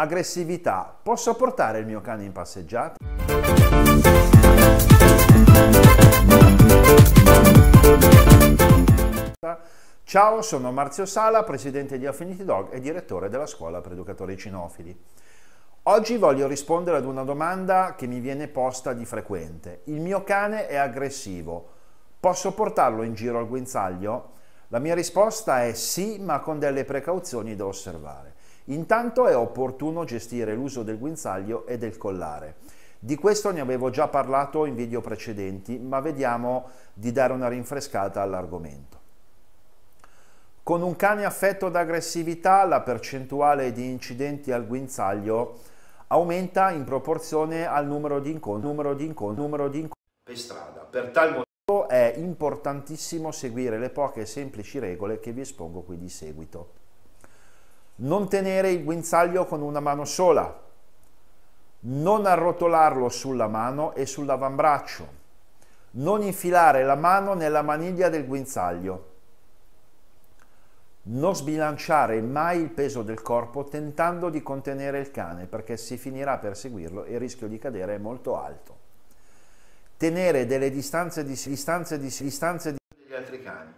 aggressività. Posso portare il mio cane in passeggiata? Ciao, sono Marzio Sala, presidente di Affinity Dog e direttore della scuola per educatori cinofili. Oggi voglio rispondere ad una domanda che mi viene posta di frequente. Il mio cane è aggressivo. Posso portarlo in giro al guinzaglio? La mia risposta è sì, ma con delle precauzioni da osservare. Intanto è opportuno gestire l'uso del guinzaglio e del collare. Di questo ne avevo già parlato in video precedenti, ma vediamo di dare una rinfrescata all'argomento. Con un cane affetto da aggressività la percentuale di incidenti al guinzaglio aumenta in proporzione al numero di incontri, numero di incontri, numero di incontri per strada. Per tal motivo è importantissimo seguire le poche semplici regole che vi espongo qui di seguito non tenere il guinzaglio con una mano sola, non arrotolarlo sulla mano e sull'avambraccio, non infilare la mano nella maniglia del guinzaglio, non sbilanciare mai il peso del corpo tentando di contenere il cane perché si finirà per seguirlo e il rischio di cadere è molto alto. Tenere delle distanze, di, distanze, di, distanze di, degli altri cani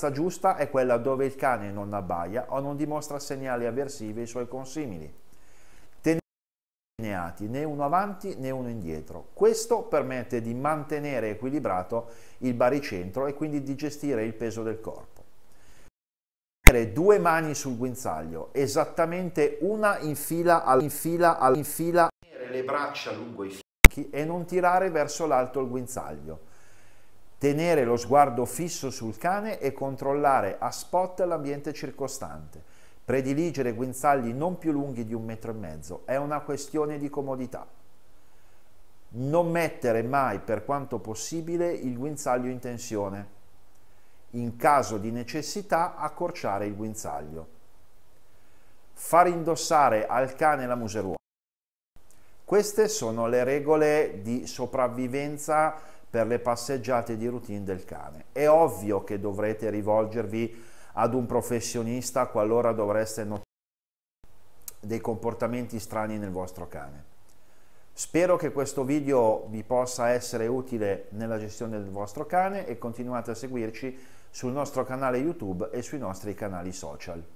la giusta è quella dove il cane non abbaia o non dimostra segnali avversivi ai suoi consimili. Teneati né uno avanti né uno indietro. Questo permette di mantenere equilibrato il baricentro e quindi di gestire il peso del corpo. Due mani sul guinzaglio, esattamente una in fila al, in fila in fila, tenere le braccia lungo i fianchi e non tirare verso l'alto il guinzaglio tenere lo sguardo fisso sul cane e controllare a spot l'ambiente circostante. Prediligere guinzagli non più lunghi di un metro e mezzo, è una questione di comodità. Non mettere mai per quanto possibile il guinzaglio in tensione. In caso di necessità accorciare il guinzaglio. Far indossare al cane la museruola. Queste sono le regole di sopravvivenza per le passeggiate di routine del cane. È ovvio che dovrete rivolgervi ad un professionista qualora dovreste notare dei comportamenti strani nel vostro cane. Spero che questo video vi possa essere utile nella gestione del vostro cane e continuate a seguirci sul nostro canale YouTube e sui nostri canali social.